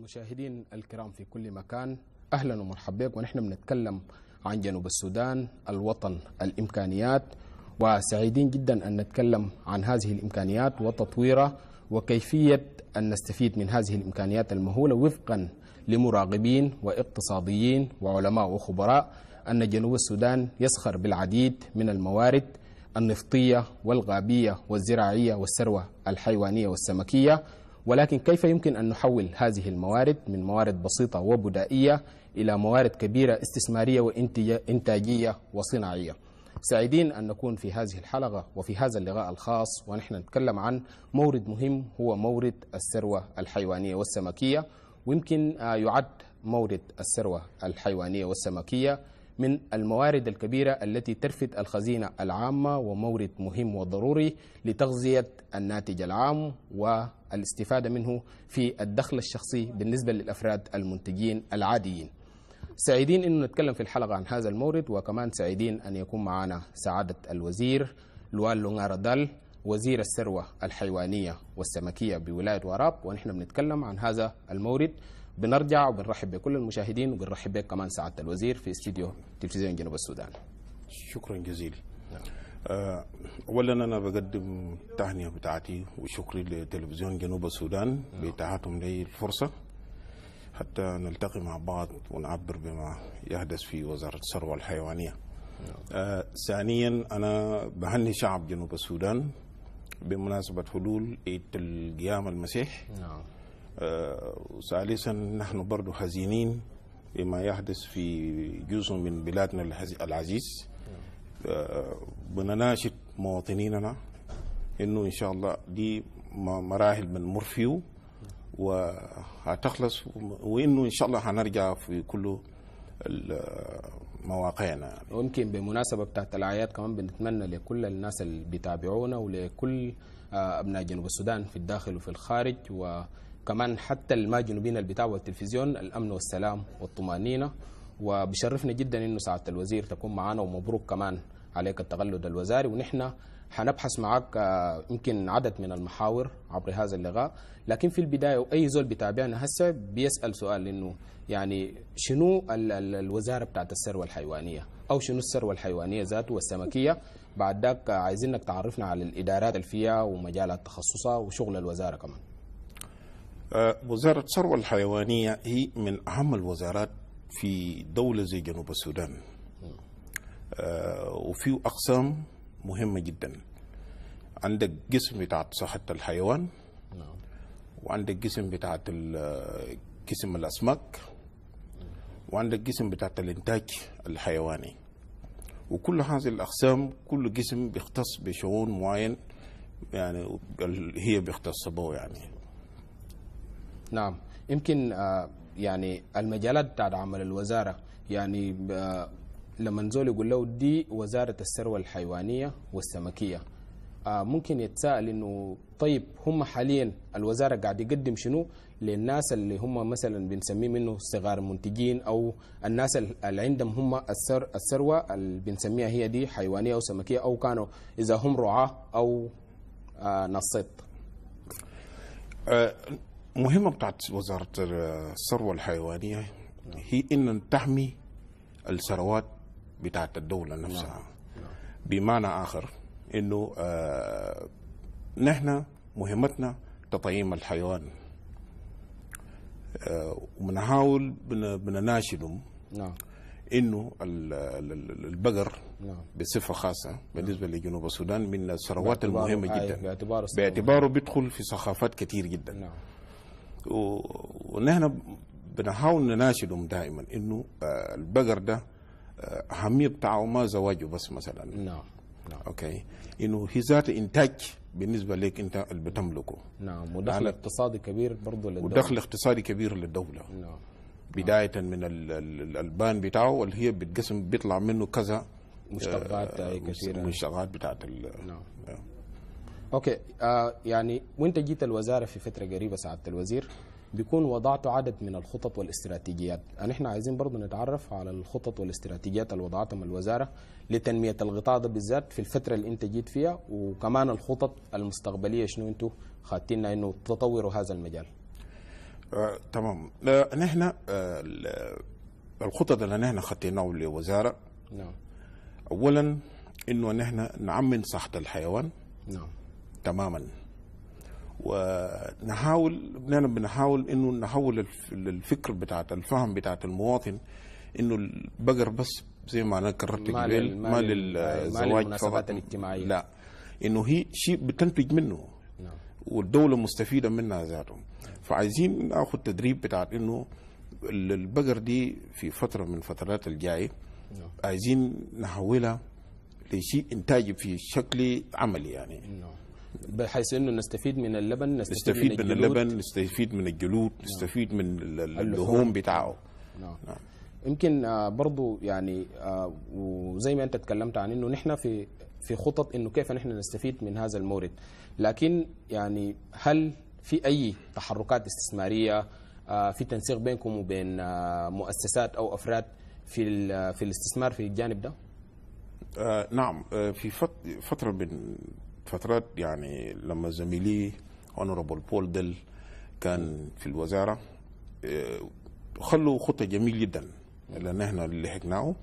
المشاهدين الكرام في كل مكان اهلا ومرحبا بكم ونحن بنتكلم عن جنوب السودان الوطن الامكانيات وسعيدين جدا ان نتكلم عن هذه الامكانيات وتطويرها وكيفيه ان نستفيد من هذه الامكانيات المهوله وفقا لمراقبين واقتصاديين وعلماء وخبراء ان جنوب السودان يسخر بالعديد من الموارد النفطيه والغابيه والزراعيه والثروه الحيوانيه والسمكيه ولكن كيف يمكن أن نحول هذه الموارد من موارد بسيطة وبدائية إلى موارد كبيرة استثمارية وإنتاجية وصناعية سعيدين أن نكون في هذه الحلقة وفي هذا اللقاء الخاص ونحن نتكلم عن مورد مهم هو مورد الثروة الحيوانية والسمكية ويمكن آه، يعد مورد الثروة الحيوانية والسمكية من الموارد الكبيرة التي ترفد الخزينة العامة ومورد مهم وضروري لتغذية الناتج العام والاستفادة منه في الدخل الشخصي بالنسبة للأفراد المنتجين العاديين سعيدين أن نتكلم في الحلقة عن هذا المورد وكمان سعيدين أن يكون معنا سعادة الوزير لوال لونغاردال وزير الثروة الحيوانية والسمكية بولاية وراب ونحن بنتكلم عن هذا المورد بنرجع وبنرحب بكل المشاهدين وبنرحب بك كمان سعاده الوزير في استديو تلفزيون جنوب السودان شكرا جزيلا آه، اولا انا بقدم التهنئه بتاعتي وشكري لتلفزيون جنوب السودان بتاعتهم لي الفرصه حتى نلتقي مع بعض ونعبر بما يحدث في وزاره الثروه الحيوانيه. آه، ثانيا انا بهني شعب جنوب السودان بمناسبه حلول عيد القيامه المسيح. نعم. ثالثا نحن برضو حزينين بما يحدث في جزء من بلادنا العزيز آه، بنناشد مواطنيننا انه ان شاء الله دي مراحل من مرفيو وهتخلص وانه ان شاء الله هنرجع في كل مواقعنا يعني. ويمكن بمناسبه بتاعت الاعياد كمان بنتمنى لكل الناس اللي بيتابعونا ولكل آه، ابناء جنوب السودان في الداخل وفي الخارج و وكمان حتى الما جنوبين البتاع والتلفزيون الامن والسلام والطمانينه وبشرفنا جدا انه سعاده الوزير تكون معنا ومبروك كمان عليك التغلد الوزاري ونحن حنبحث معك آه، يمكن عدد من المحاور عبر هذا اللقاء لكن في البدايه واي زول بيتابعنا هسه بيسال سؤال انه يعني شنو الوزاره بتاعت الثروه الحيوانيه او شنو الثروه الحيوانيه ذاته والسمكيه بعد ذاك آه، عايزينك تعرفنا على الادارات اللي فيها ومجالات تخصصها وشغل الوزاره كمان آه، وزارة الثروة الحيوانية هي من أهم الوزارات في دولة زي جنوب السودان آه، وفيه أقسام مهمة جدا عندك قسم بتاع صحة الحيوان وعندك قسم بتاع قسم الأسماك وعندك قسم بتاع الإنتاج الحيواني وكل هذه الأقسام كل قسم بيختص بشؤون معين يعني هي بيختص به يعني نعم يمكن آه، يعني المجالات بتاعت عمل الوزاره يعني آه، لما نزول يقول له دي وزاره الثروه الحيوانيه والسمكيه آه، ممكن يتساءل انه طيب هم حاليا الوزاره قاعد يقدم شنو للناس اللي هم مثلا بنسميه منه صغار منتجين او الناس اللي عندهم هم الثروه اللي بنسميها هي دي حيوانيه او سمكيه او كانوا اذا هم رعاه او نصيط مهمة بتاعت وزارة الثروة الحيوانية هي أن تحمي الثروات بتاعت الدولة نعم. نفسها بمعنى آخر أنه آه نحن مهمتنا تطعيم الحيوان آه وبنحاول بنناشدهم نعم انه البقر نعم. بصفه خاصه نعم. بالنسبه نعم. لجنوب السودان من الثروات المهمه آه، جدا باعتباره بيدخل في ثقافات كثير جدا نعم. ونحن بنحاول نناشدهم دائما انه آه، البقر ده آه، اهميه بتاعه ما زواجه بس مثلا نعم نعم اوكي انه هي ذات انتاج بالنسبه لك انت اللي بتملكه نعم ودخل اقتصادي كبير برضه للدوله ودخل اقتصادي كبير للدوله نعم بدايه من الالبان بتاعه اللي هي بتقسم بيطلع منه كذا مشتقات آه، كثيره مشتقات بتاعت نعم اوكي آه يعني وانت جيت الوزاره في فتره قريبه سعاده الوزير بيكون وضعت عدد من الخطط والاستراتيجيات نحن يعني عايزين برضه نتعرف على الخطط والاستراتيجيات اللي وضعتهم الوزاره لتنميه الغطاء ده بالذات في الفتره اللي انت جيت فيها وكمان الخطط المستقبليه شنو انتم خاتينا انه تطوروا هذا المجال آه، تمام آه، نحن آه، الخطط اللي نحن خطيناه للوزاره نعم اولا انه نحن نعمن صحه الحيوان نعم تماما ونحاول نحن بنحاول انه نحول الفكر بتاعت الفهم بتاعت المواطن انه البقر بس زي ما انا كررت قبل ما للزواج المناسبات الاجتماعيه لا انه هي شيء بتنتج منه نعم. والدوله مستفيده منها ذاته فعايزين ناخذ تدريب بتاعت انه البقر دي في فتره من الفترات الجايه نعم. عايزين نحولها لشيء انتاجي في شكل عملي يعني نعم. بحيث انه نستفيد من اللبن نستفيد, نستفيد من, من اللبن نستفيد من الجلود نعم. نستفيد من اللحوم بتاعه نعم. نعم. يمكن آه، برضو يعني آه، وزي ما انت تكلمت عن انه نحن في في خطط انه كيف نحن نستفيد من هذا المورد لكن يعني هل في اي تحركات استثماريه آه، في تنسيق بينكم وبين مؤسسات او افراد في في الاستثمار في الجانب ده؟ آه نعم آه في فتره من فترات يعني لما زميلي اونربل بول دل كان في الوزاره آه، خلوا خطه جميل جدا اللي نحن اللي لحقناه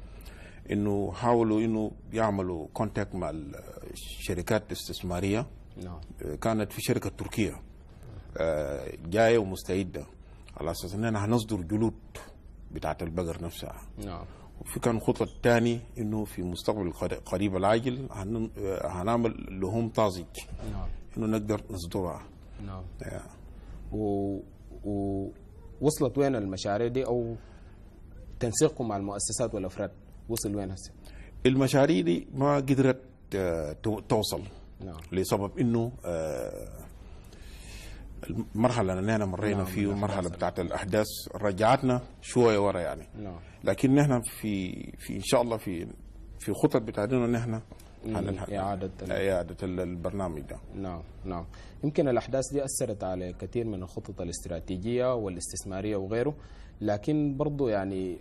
انه حاولوا انه يعملوا كونتاكت مع الشركات الاستثماريه نعم. آه، كانت في شركه تركيه آه، جايه ومستعده على اساس اننا هنصدر جلود بتاعت البقر نفسها نعم وفي كان خطة الثاني انه في مستقبل قريب العاجل هنعمل لهم طازج نعم انه نقدر نصدرها نعم yeah. و... و... وصلت وين المشاريع دي او تنسيقكم مع المؤسسات والافراد وصل وين هسه؟ المشاريع دي ما قدرت آه، توصل نعم. لسبب انه آه، المرحله اللي نحن مرينا نعم فيه المرحله بتاعت الاحداث رجعتنا شويه ورا يعني نعم. لكن نحن في في ان شاء الله في في خطط بتاعتنا نحن يعني. إعادة إعادة البرنامج ده نعم نعم يمكن الأحداث دي أثرت على كثير من الخطط الاستراتيجية والاستثمارية وغيره لكن برضو يعني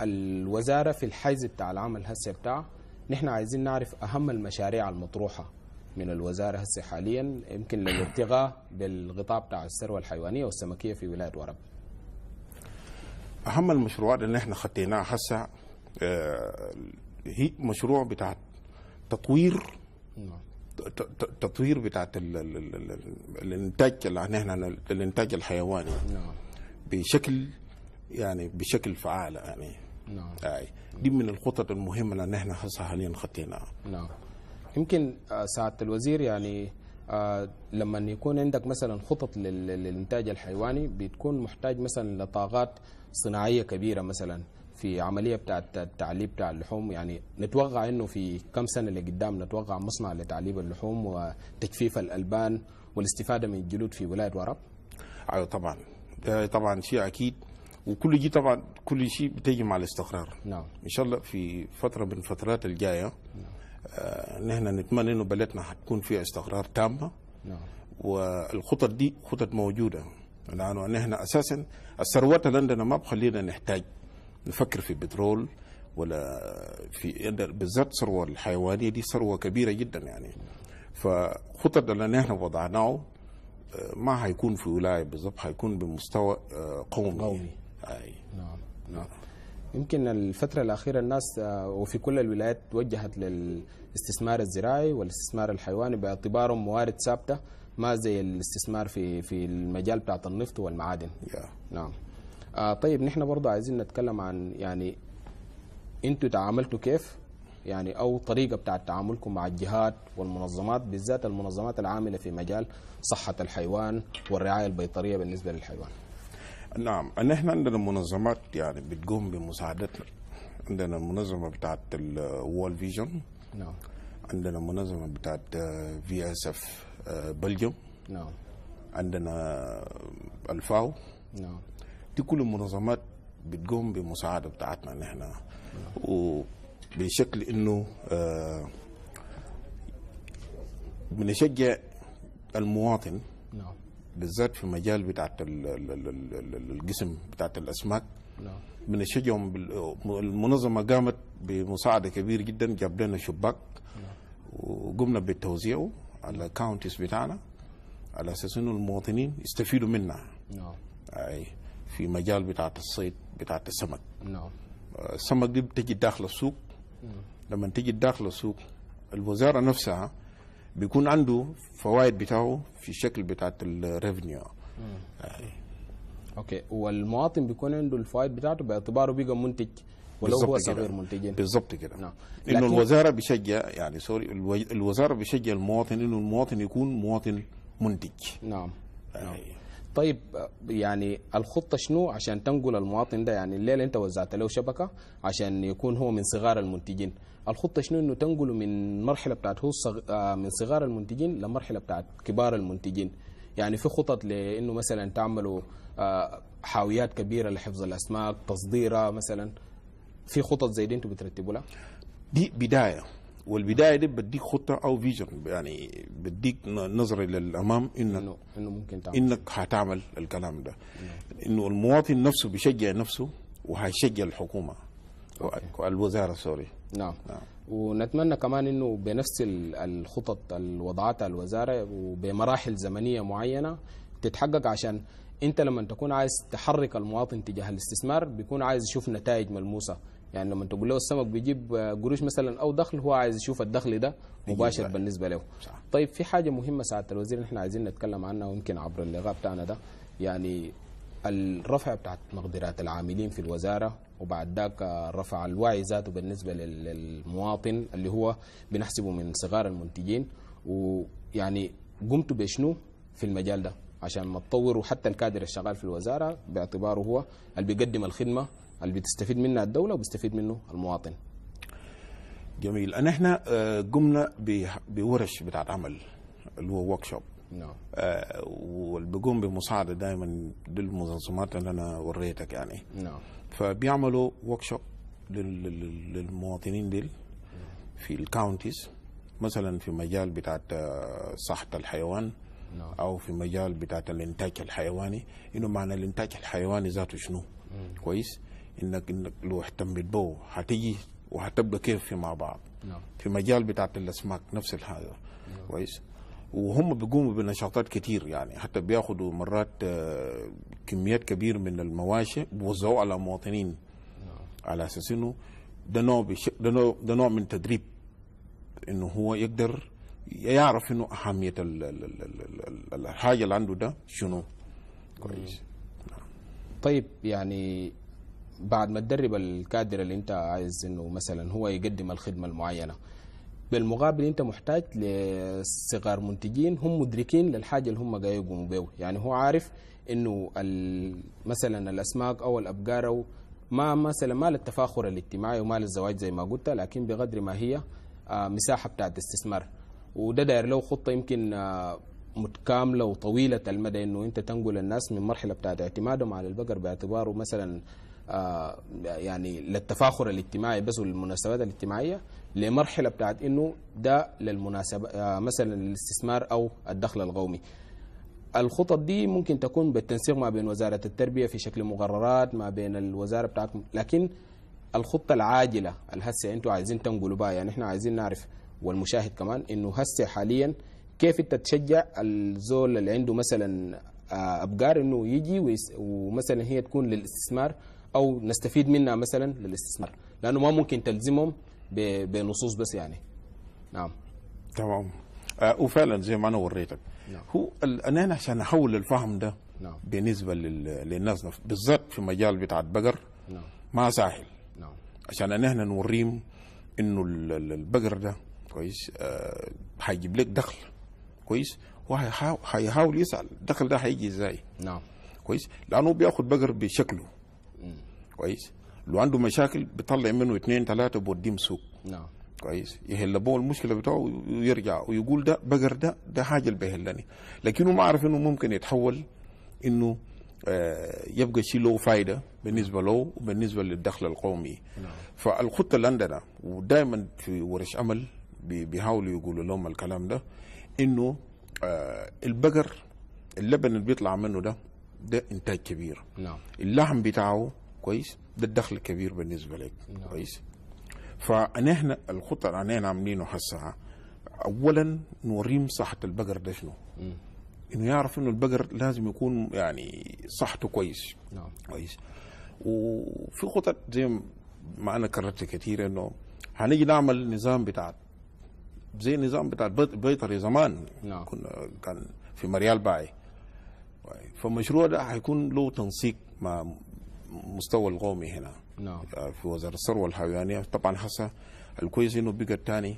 الوزارة في الحيز بتاع العمل هسه بتاع نحن عايزين نعرف أهم المشاريع المطروحة من الوزارة هسه حاليا يمكن للارتغاء بالغطاء بتاع الثروة الحيوانية والسمكية في ولاية ورب أهم المشروعات اللي احنا خطيناها هسه آه، هي مشروع بتاع تطوير نعم. تطوير بتاعت الانتاج اللي احنا الانتاج الحيواني نعم بشكل يعني بشكل فعال يعني نعم دي من الخطط المهمه اللي احنا هسه حاليا خطيناها نعم يمكن سعاده الوزير يعني آه، لما يكون عندك مثلا خطط للانتاج الحيواني بتكون محتاج مثلا لطاقات صناعيه كبيره مثلا في عمليه بتاعه التعليب بتاع اللحوم يعني نتوقع انه في كم سنه اللي قدام نتوقع مصنع لتعليب اللحوم وتجفيف الالبان والاستفاده من الجلود في ولايه ورب ايوه طبعا ده طبعا شيء اكيد وكل شيء طبعا كل شيء بتيجي مع الاستقرار نعم ان شاء الله في فتره من الفترات الجايه نعم. آه، ان احنا نتمنى انه بلدنا هتكون فيها استقرار تام نعم والخطط دي خطط موجوده لانه ان احنا اساسا الثروات اللي عندنا ما بخلينا نحتاج نفكر في بترول ولا في بالذات الثروه الحيوانيه دي ثروه كبيره جدا يعني فخطط اللي احنا وضعناه آه، ما هيكون في ولايه بالضبط هيكون بمستوى آه، قومي قومي نعم نعم يمكن الفترة الأخيرة الناس آه، وفي كل الولايات توجهت للاستثمار الزراعي والاستثمار الحيواني باعتبارهم موارد ثابتة ما زي الاستثمار في في المجال بتاعت النفط والمعادن. yeah. نعم. آه طيب نحن برضه عايزين نتكلم عن يعني انتوا تعاملتوا كيف يعني او طريقه بتاعت تعاملكم مع الجهات والمنظمات بالذات المنظمات العامله في مجال صحه الحيوان والرعايه البيطريه بالنسبه للحيوان. نعم نحن عندنا منظمات يعني بتقوم بمساعدتنا عندنا منظمة بتاعت الوول فيجن نعم عندنا منظمة بتاعت في اس اف بلجيوم نعم عندنا الفاو نعم دي كل منظمات بتقوم بمساعدة بتاعتنا نحن نعم. وبشكل انه آه، بنشجع المواطن نعم بالذات في مجال بتاعت القسم بتاعت الاسماك نعم. من الشجم المنظمه قامت بمساعده كبيره جدا جاب لنا شباك نعم. وقمنا بتوزيعه على الكاونتيز بتاعنا على اساس انه المواطنين يستفيدوا منها نعم اي في مجال بتاعت الصيد بتاعت السمك نعم السمك دي بتجي داخل السوق نعم لما تجي داخل السوق الوزاره نفسها بيكون عنده فوائد بتاعه في الشكل بتاعت الريفنيو اوكي والمواطن بيكون عنده الفوائد بتاعته باعتباره بيجا منتج ولو هو صغير منتجين بالظبط كده نعم انه الوزاره بيشجع يعني سوري الوزاره بيشجع المواطن انه المواطن يكون مواطن منتج نعم نعم طيب يعني الخطه شنو عشان تنقل المواطن ده يعني الليله انت وزعت له شبكه عشان يكون هو من صغار المنتجين الخطه شنو انه تنقله من مرحله بتاعت هو آه، من صغار المنتجين لمرحله بتاعت كبار المنتجين يعني في خطط لانه مثلا تعملوا آه، حاويات كبيره لحفظ الاسماك تصديرها مثلا في خطط زي دي انتم بترتبوا لها؟ دي بدايه والبدايه دي بديك خطه او فيجن يعني بديك نظره للامام انه انه ممكن تعمل انك هتعمل الكلام ده نعم. انه المواطن نفسه بيشجع نفسه وهيشجع الحكومه الوزاره سوري نعم. نعم ونتمنى كمان انه بنفس الخطط وضعتها الوزاره وبمراحل زمنيه معينه تتحقق عشان انت لما تكون عايز تحرك المواطن تجاه الاستثمار بيكون عايز يشوف نتائج ملموسه يعني لما تقول له السمك بيجيب قروش مثلا او دخل هو عايز يشوف الدخل ده مباشر بالنسبه له صح. طيب في حاجه مهمه سعاده الوزير نحن عايزين نتكلم عنها ويمكن عبر اللقاء بتاعنا ده يعني الرفع بتاعت مقدرات العاملين في الوزاره وبعد ذاك رفع الوعي ذاته بالنسبة للمواطن اللي هو بنحسبه من صغار المنتجين ويعني قمت بشنو في المجال ده عشان ما تطوروا حتى الكادر الشغال في الوزارة باعتباره هو اللي بيقدم الخدمة اللي بتستفيد منها الدولة وبيستفيد منه المواطن جميل أنا احنا آه، قمنا بورش بتاعت عمل اللي هو ورك شوب نعم آه واللي بيقوم بمساعده دائما للمنظمات اللي انا وريتك يعني نعم فبيعملوا ورك شوب للمواطنين ديل في الكاونتيز مثلا في مجال بتاعت صحة آه، الحيوان نعم. او في مجال بتاعت الانتاج الحيواني انه معنى الانتاج الحيواني ذاته شنو كويس انك انك لو اهتميت به هتيجي وهتبقى كيف في مع بعض نعم. في مجال بتاعت الاسماك نفس الحاجه نعم. كويس وهم بيقوموا بنشاطات كتير يعني حتى بياخدوا مرات آه، كميات كبير من المواشي بوزعوها على المواطنين نعم. على اساس انه ده نوع ده نوع ده نوع من تدريب انه هو يقدر يعرف انه اهميه الحاجه اللي عنده ده شنو كويس نعم. طيب يعني بعد ما تدرب الكادر اللي انت عايز انه مثلا هو يقدم الخدمه المعينه بالمقابل انت محتاج لصغار منتجين هم مدركين للحاجه اللي هم جاي يقوموا بيها يعني هو عارف انه مثلا الاسماك او الابقار او ما مثلا ما للتفاخر الاجتماعي وما للزواج زي ما قلت لكن بقدر ما هي آه، مساحه بتاعت استثمار وده داير له خطه يمكن آه، متكامله وطويله المدى انه انت تنقل الناس من مرحله بتاعت اعتمادهم على البقر باعتباره مثلا آه، يعني للتفاخر الاجتماعي بس والمناسبات الاجتماعيه لمرحله بتاعت انه ده للمناسبه آه، مثلا الاستثمار او الدخل القومي الخطط دي ممكن تكون بالتنسيق ما بين وزاره التربيه في شكل مقررات ما بين الوزاره بتاعتكم لكن الخطه العاجله الهسه انتوا عايزين تنقلوا بها يعني احنا عايزين نعرف والمشاهد كمان انه هسه حاليا كيف انت تشجع الزول اللي عنده مثلا آه، ابقار انه يجي ومثلا هي تكون للاستثمار او نستفيد منها مثلا للاستثمار لانه ما ممكن تلزمهم بنصوص بس يعني نعم تمام آه وفعلا زي ما انا وريتك نعم. هو انا عشان احول الفهم ده نعم. بالنسبه للناس بالذات في مجال بتاع البقر نعم. ما سهل نعم. عشان انا احنا نوريهم انه البقر ده كويس آه هيجيب لك دخل كويس وهيحاول يسال الدخل ده هيجي ازاي نعم كويس لانه بياخد بقر بشكله مم. كويس لو عنده مشاكل بيطلع منه اثنين ثلاثه بوديهم سوق نعم كويس يهلبوه المشكله بتاعه ويرجع ويقول ده بقر ده ده حاجه اللي بيهلني لكنه ما عارف انه ممكن يتحول انه آه يبقى شيء له فايده بالنسبه له وبالنسبه للدخل القومي نعم. فالخطه اللي عندنا ودائما في ورش عمل بيحاولوا يقولوا لهم الكلام ده انه آه البقر اللبن اللي بيطلع منه ده ده انتاج كبير نعم اللحم بتاعه كويس ده الدخل الكبير بالنسبه لك نعم. كويس فنحن الخطه اللي علينا عاملينه هسه اولا نوريهم صحه البقر ده شنو انه يعرف انه البقر لازم يكون يعني صحته كويس نعم كويس وفي خطط زي ما انا كررت كثير انه هنيجي نعمل نظام بتاع زي النظام بتاع بيطري زمان نعم كنا كان في مريال باعي فالمشروع ده هيكون له تنسيق مع مستوى القومي هنا نعم. في وزاره الثروه الحيوانيه طبعا هسه الكويس انه بقى الثاني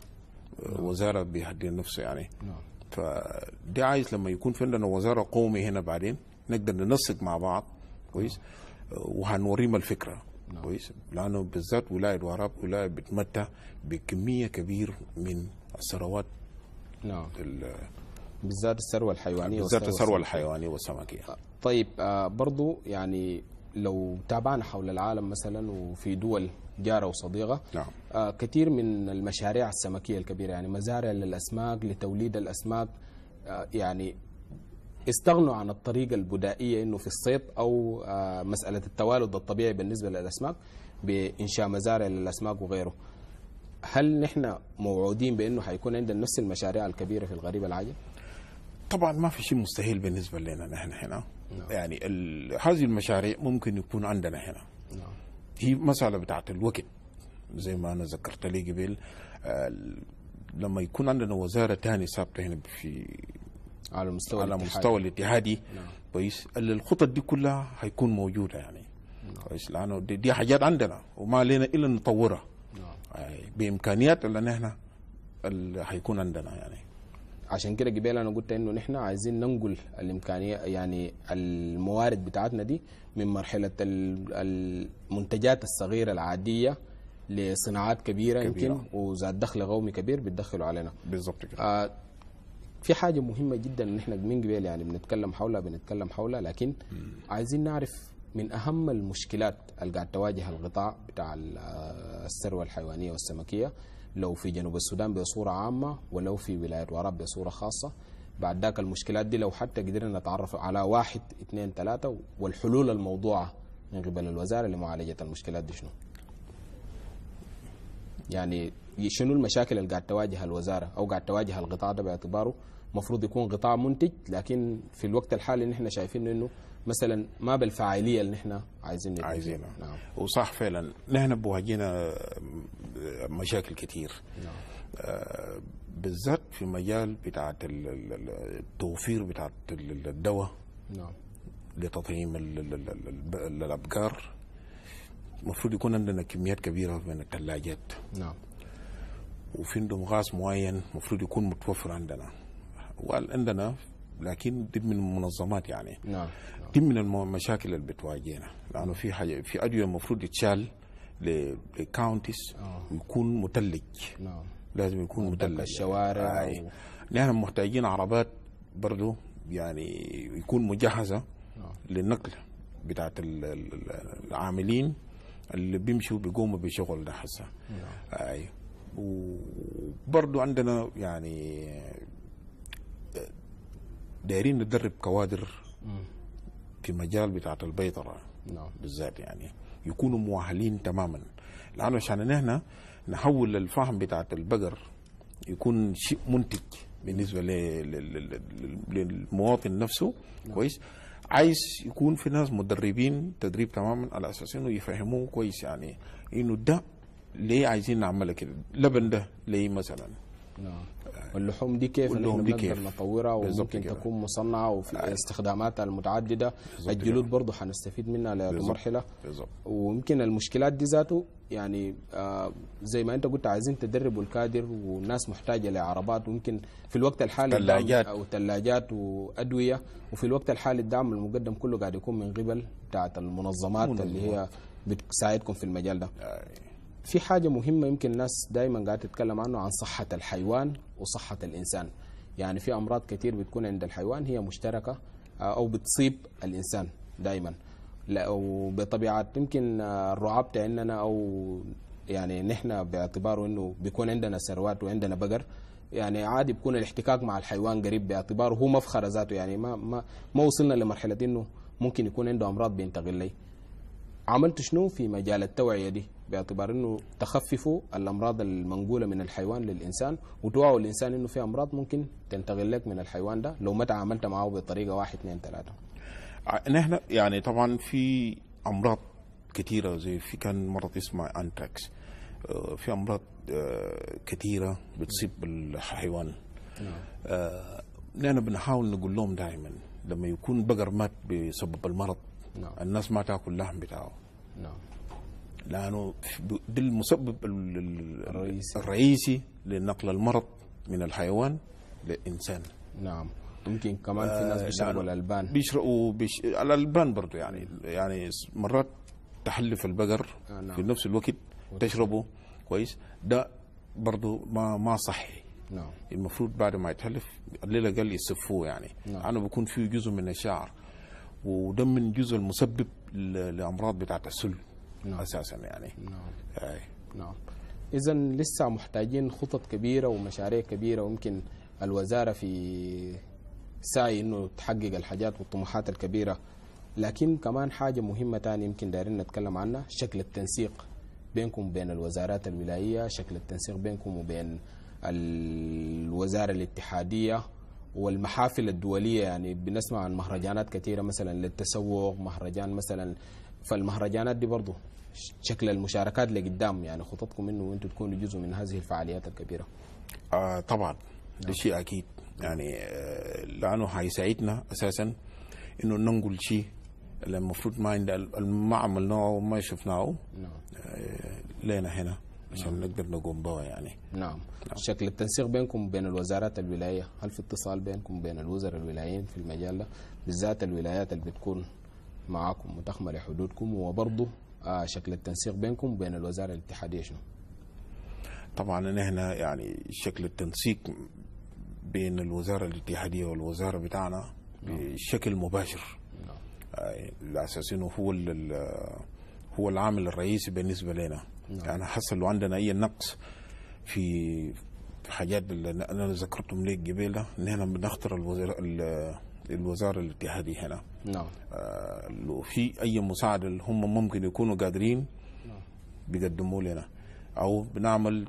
نعم. وزاره بحد نفسه يعني نعم. فدي عايز لما يكون في عندنا وزاره قومي هنا بعدين نقدر ننسق مع بعض كويس نعم. وهنوريهم الفكره نعم. كويس لانه بالذات ولايه وراب ولايه بتمتع بكميه كبيره من الثروات نعم بالذات الثروه الحيوانيه بالذات الثروه الحيوانيه والسمكيه طيب آه برضو يعني لو تابعنا حول العالم مثلا وفي دول جارة وصديقة نعم. آه كثير من المشاريع السمكية الكبيرة يعني مزارع للأسماك لتوليد الأسماك آه يعني استغنوا عن الطريقة البدائية انه في الصيد او آه مسألة التوالد الطبيعي بالنسبة للأسماك بإنشاء مزارع للأسماك وغيره هل نحن موعودين بانه حيكون عندنا نفس المشاريع الكبيرة في الغريب العاجل؟ طبعا ما في شيء مستحيل بالنسبة لنا نحن هنا نعم. يعني هذه المشاريع ممكن يكون عندنا هنا نعم. هي مسألة بتاعت الوقت زي ما أنا ذكرت لي قبل آه، لما يكون عندنا وزارة تانية ثابتة هنا في على مستوى على الاتحادي. مستوى الاتحادي كويس نعم. الخطط دي كلها هيكون موجودة يعني كويس نعم. لأنه دي, دي حاجات عندنا وما علينا إلا نطورها نعم. يعني بإمكانيات اللي نحن اللي هيكون عندنا يعني عشان كده جبال انا قلت انه نحن عايزين ننقل الامكانيه يعني الموارد بتاعتنا دي من مرحله المنتجات الصغيره العاديه لصناعات كبيره, كبيرة. يمكن وذات دخل قومي كبير بتدخلوا علينا بالظبط كده آه في حاجه مهمه جدا ان احنا من قبل يعني بنتكلم حولها بنتكلم حولها لكن م. عايزين نعرف من اهم المشكلات اللي قاعد تواجه القطاع بتاع الثروه الحيوانيه والسمكيه لو في جنوب السودان بصورة عامة ولو في ولاية وراب بصورة خاصة بعد ذاك المشكلات دي لو حتى قدرنا نتعرف على واحد اثنين ثلاثة والحلول الموضوعة من قبل الوزارة لمعالجة المشكلات دي شنو يعني شنو المشاكل اللي قاعد تواجه الوزارة أو قاعد تواجه القطاع ده باعتباره مفروض يكون قطاع منتج لكن في الوقت الحالي نحن شايفين انه مثلا ما بالفعاليه اللي احنا عايزين نبقى. عايزينها نعم وصح فعلا نحن بواجهنا آه، مشاكل كتير نعم. آه، بالذات في مجال بتاعه التوفير بتاعه الدواء نعم لتطعيم الابقار المفروض يكون عندنا كميات كبيره من الثلاجات نعم وفي عندهم غاز معين المفروض يكون متوفر عندنا وقال عندنا لكن دي من المنظمات يعني نعم من المشاكل اللي بتواجهنا لانه في حاجه في ادويه المفروض تتشال لكاونتيز آه. ويكون متلج نعم لازم يكون متلج الشوارع يعني. نحن محتاجين عربات برضه يعني يكون مجهزه نعم. للنقل بتاعت العاملين اللي بيمشوا بيقوموا بشغل ده هسه نعم. آه، اي وبرضه عندنا يعني دايرين ندرب كوادر في مجال بتاعة البيطرة نعم. بالذات يعني يكونوا مؤهلين تماما لأنه عشان نحن نحول الفهم بتاعة البقر يكون شيء منتج بالنسبة للمواطن نفسه نعم. كويس عايز يكون في ناس مدربين تدريب تماما على اساس انه يفهموه كويس يعني انه ده ليه عايزين نعملها كده لبن ده ليه مثلا نعم اللحوم دي كيف اللحوم دي كيف نطورها وممكن تكون مصنعه وفي أيوة. استخداماتها المتعدده الجلود برضه حنستفيد منها لمرحله ويمكن المشكلات دي ذاته يعني آه زي ما انت قلت عايزين تدربوا الكادر والناس محتاجه لعربات ويمكن في الوقت الحالي ثلاجات او ثلاجات وادويه وفي الوقت الحالي الدعم المقدم كله قاعد يكون من قبل بتاعت المنظمات اللي هي بتساعدكم في المجال ده أيوة. في حاجة مهمة يمكن الناس دائما قاعدة تتكلم عنه عن صحة الحيوان وصحة الإنسان يعني في أمراض كثير بتكون عند الحيوان هي مشتركة آه، أو بتصيب الإنسان دائما وبطبيعة يمكن آه، الرعاة عندنا أو يعني نحن باعتباره انه بيكون عندنا ثروات وعندنا بقر يعني عادي بيكون الاحتكاك مع الحيوان قريب باعتباره هو مفخره ذاته يعني ما ما ما وصلنا لمرحله انه ممكن يكون عنده امراض بينتقل لي عملت شنو في مجال التوعيه دي باعتبار انه تخففوا الامراض المنقوله من الحيوان للانسان وتوعوا الانسان انه في امراض ممكن تنتقل لك من الحيوان ده لو ما تعاملت معه بطريقه واحد اثنين ثلاثه. نحن يعني طبعا في امراض كثيره زي في كان مرض اسمه انتراكس آه، في امراض آه، كثيره بتصيب الحيوان. نعم. آه، نحن بنحاول نقول لهم دائما لما يكون بقر مات بسبب المرض نعم. الناس ما تاكل لحم بتاعه نعم لانه ده المسبب الرئيسي, الرئيسي لنقل المرض من الحيوان للانسان نعم يمكن كمان في ناس آه، بيشربوا نعم. الالبان بيشربوا بيش... الالبان برضه يعني يعني مرات تحلف البقر آه نعم. في نفس الوقت تشربه كويس ده برضه ما ما صحي نعم المفروض بعد ما يتحلف الليله قال يسفوه يعني نعم. انا بكون فيه جزء من الشعر وده من جزء المسبب لامراض بتاعه السل نعم. اساسا يعني نعم آه. نعم اذا لسه محتاجين خطط كبيره ومشاريع كبيره ويمكن الوزاره في سعي انه تحقق الحاجات والطموحات الكبيره لكن كمان حاجه مهمه ثانيه يمكن دايرين نتكلم عنها شكل التنسيق بينكم وبين الوزارات الولائيه شكل التنسيق بينكم وبين الوزاره الاتحاديه والمحافل الدولية يعني بنسمع عن مهرجانات كثيرة مثلا للتسوق مهرجان مثلا فالمهرجانات دي برضه شكل المشاركات لقدام يعني خططكم انه انتم تكونوا جزء من هذه الفعاليات الكبيرة آه طبعا ده شيء اكيد يعني آه، لانه حيساعدنا اساسا انه ننقل شيء المفروض ما ما عملناه وما شفناه نعم. آه، لنا هنا عشان نعم. نقدر نقوم به يعني نعم. نعم شكل التنسيق بينكم وبين الوزارات الولايه هل في اتصال بينكم وبين الوزراء الولايين في المجال ده بالذات الولايات اللي بتكون معاكم متخمه لحدودكم وبرضه آه شكل التنسيق بينكم وبين الوزاره الاتحاديه شنو؟ طبعا نحن يعني شكل التنسيق بين الوزاره الاتحاديه والوزاره بتاعنا نعم. بشكل مباشر نعم. آه، على اساس انه هو هو العامل الرئيسي بالنسبه لنا نعم. يعني حصل لو عندنا اي نقص في حاجات اللي انا ذكرتهم ليك قبيله ان احنا بنختار الوزير الوزاره الاتحاديه هنا نعم آه، لو في اي مساعده اللي هم ممكن يكونوا قادرين نعم. بيقدموا لنا او بنعمل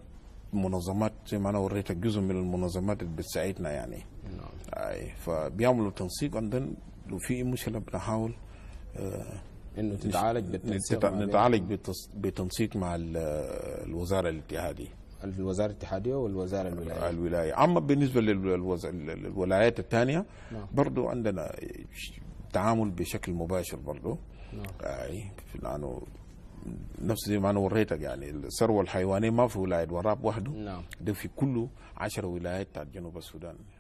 منظمات زي ما انا وريتك جزء من المنظمات اللي بتساعدنا يعني نعم اي فبيعملوا تنسيق عندنا لو في مشكله بنحاول آه انه تتعالج بالتنسيق نتعالج بتنسيق مع الوزاره الاتحاديه الوزاره الاتحاديه والوزاره الولايه الولايه اما بالنسبه للولايات الثانيه نعم. برضو عندنا تعامل بشكل مباشر برضو نعم. اي لانه نفس زي ما انا وريتك يعني الثروه الحيوانيه ما في ولايه وراب وحده نعم ده في كله 10 ولايات بتاعت جنوب السودان